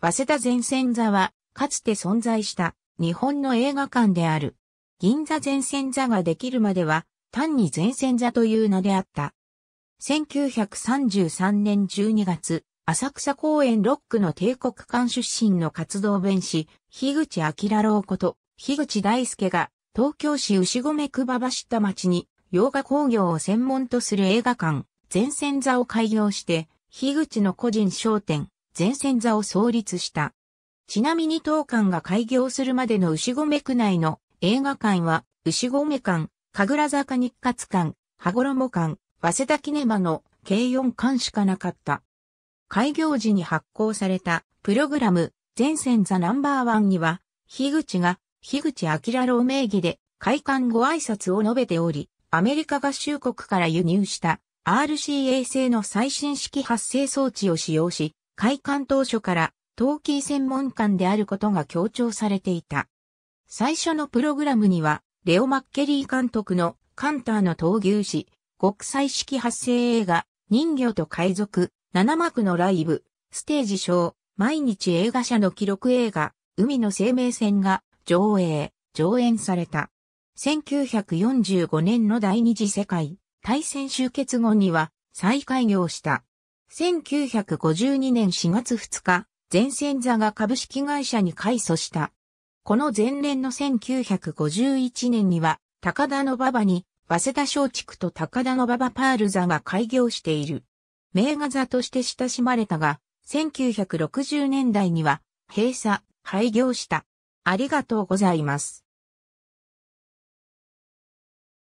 早稲田前線座は、かつて存在した日本の映画館である。銀座前線座ができるまでは、単に前線座という名であった。1933年12月、浅草公園ロックの帝国館出身の活動弁士、樋口明郎こと、樋口大輔が、東京市牛込区馬場下町に、洋画工業を専門とする映画館、前線座を開業して、樋口の個人商店、前線座を創立した。ちなみに当館が開業するまでの牛込区内の映画館は、牛込館、神楽坂日活館、羽衣館、早稲田キネマの計4館しかなかった。開業時に発行されたプログラム、前線座ナンバーワンには、樋口が、樋口明郎名義で開館ご挨拶を述べており、アメリカ合衆国から輸入した RCA 製の最新式発生装置を使用し、開館当初から陶器専門館であることが強調されていた。最初のプログラムには、レオ・マッケリー監督のカンターの闘牛士、国際式発生映画、人魚と海賊、七幕のライブ、ステージショー、毎日映画社の記録映画、海の生命線が上映、上演された。1945年の第二次世界大戦終結後には再開業した。1952年4月2日、前線座が株式会社に改組した。この前年の1951年には、高田の馬場に、早稲田松竹と高田の馬場パール座が開業している。名画座として親しまれたが、1960年代には、閉鎖、廃業した。ありがとうございます。